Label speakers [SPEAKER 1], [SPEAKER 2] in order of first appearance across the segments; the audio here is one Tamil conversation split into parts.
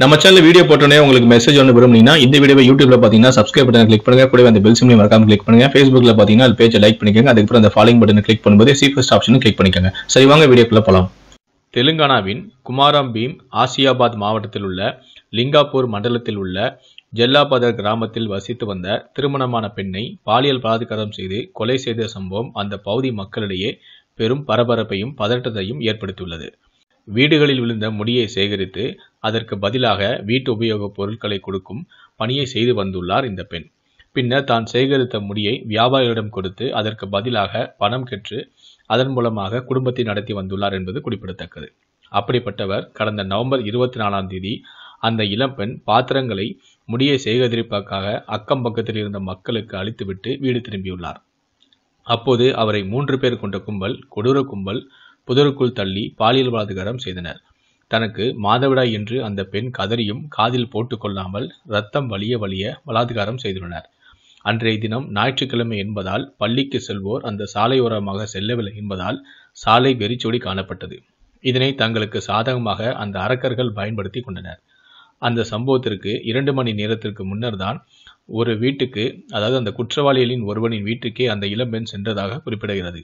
[SPEAKER 1] நம்ம சேனல் வீடியோ போட்டோன்னே உங்களுக்கு மெசேஜ் ஒன்று விரும்புனீங்கன்னா இந்த வீடியோ யூடியூப்ல பார்த்தீங்கன்னா சப்ஸ்கிரைப் பட்டன் கிளிக் பண்ணுங்க கூட அந்த பெல் சிம்லையும் மறக்காம கிளிக் பண்ணுங்க ஃபேஸ்புக்ல பார்த்தீங்கன்னா அது பேஜை லைக் பண்ணிக்கோங்க அதுக்கப்புறம் அந்த ஃபாலோ பட்டன் கிளிக் பண்ணும்போது சீஃபஸ்ட் ஆப்ஷனும் கிளிக் பண்ணிக்கோங்க சரி வாங்க வீடியோக்குள்ள போகலாம் தெலுங்கானாவின் குமாரம் பீம் ஆசியாபாத் மாவட்டத்தில் உள்ள லிங்காப்பூர் மண்டலத்தில் உள்ள ஜெல்லாபதர் கிராமத்தில் வசித்து வந்த திருமணமான பெண்ணை பாலியல் பலாத்காரம் செய்து கொலை செய்த சம்பவம் அந்த பகுதி மக்களிடையே பெரும் பரபரப்பையும் பதற்றத்தையும் ஏற்படுத்தியுள்ளது வீடுகளில் விழுந்த முடியை சேகரித்து அதற்கு பதிலாக வீட்டு உபயோகப் பொருட்களை கொடுக்கும் பணியை செய்து வந்துள்ளார் இந்த பெண் பின்னர் தான் சேகரித்த முடியை வியாபாரிகளிடம் கொடுத்து அதற்கு பதிலாக பணம் கற்று அதன் மூலமாக குடும்பத்தை நடத்தி வந்துள்ளார் என்பது குறிப்பிடத்தக்கது அப்படிப்பட்டவர் கடந்த நவம்பர் இருபத்தி நாலாம் தேதி அந்த இளம்பெண் பாத்திரங்களை முடியை சேகரிப்பதற்காக அக்கம் பக்கத்தில் இருந்த மக்களுக்கு அளித்துவிட்டு வீடு திரும்பியுள்ளார் அப்போது அவரை மூன்று பேர் கொண்ட கும்பல் கொடூர கும்பல் புதருக்குள் தள்ளி பாலியல் பலாத்காரம் செய்தனர் தனக்கு மாதவிடாய் என்று அந்த பெண் கதறியும் காதில் போட்டுக்கொள்ளாமல் ரத்தம் வலிய வலிய பலாத்காரம் செய்துள்ளனர் அன்றைய தினம் ஞாயிற்றுக்கிழமை என்பதால் பள்ளிக்கு செல்வோர் அந்த சாலையோரமாக செல்லவில்லை என்பதால் சாலை வெறிச்சோடி காணப்பட்டது இதனை தங்களுக்கு சாதகமாக அந்த அரக்கர்கள் பயன்படுத்தி கொண்டனர் அந்த சம்பவத்திற்கு இரண்டு மணி நேரத்திற்கு முன்னர் தான் ஒரு வீட்டுக்கு அதாவது அந்த குற்றவாளிகளின் ஒருவனின் வீட்டுக்கே அந்த இளம்பெண் சென்றதாக குறிப்பிடுகிறது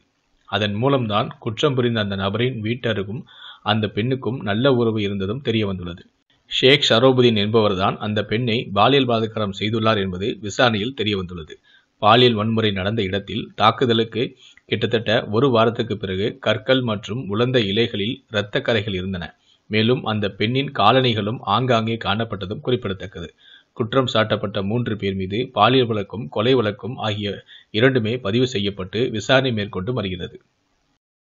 [SPEAKER 1] அதன் மூலம்தான் குற்றம் புரிந்த அந்த நபரின் வீட்டருக்கும் அந்த பெண்ணுக்கும் நல்ல உறவு இருந்ததும் தெரிய வந்துள்ளது ஷேக் ஷரோபுதீன் என்பவர்தான் அந்த பெண்ணை பாலியல் பலாத்காரம் செய்துள்ளார் என்பது விசாரணையில் தெரிய வந்துள்ளது பாலியல் வன்முறை நடந்த இடத்தில் தாக்குதலுக்கு கிட்டத்தட்ட ஒரு வாரத்துக்கு பிறகு கற்கள் மற்றும் உலர்ந்த இலைகளில் இரத்த கரைகள் இருந்தன மேலும் அந்த பெண்ணின் காலணிகளும் ஆங்காங்கே காணப்பட்டதும் குறிப்பிடத்தக்கது குற்றம் சாட்டப்பட்ட மூன்று பேர் மீது பாலியல் வழக்கும் கொலை வழக்கும் ஆகிய இரண்டுமே பதிவு செய்யப்பட்டு விசாரணை மேற்கொண்டு வருகிறது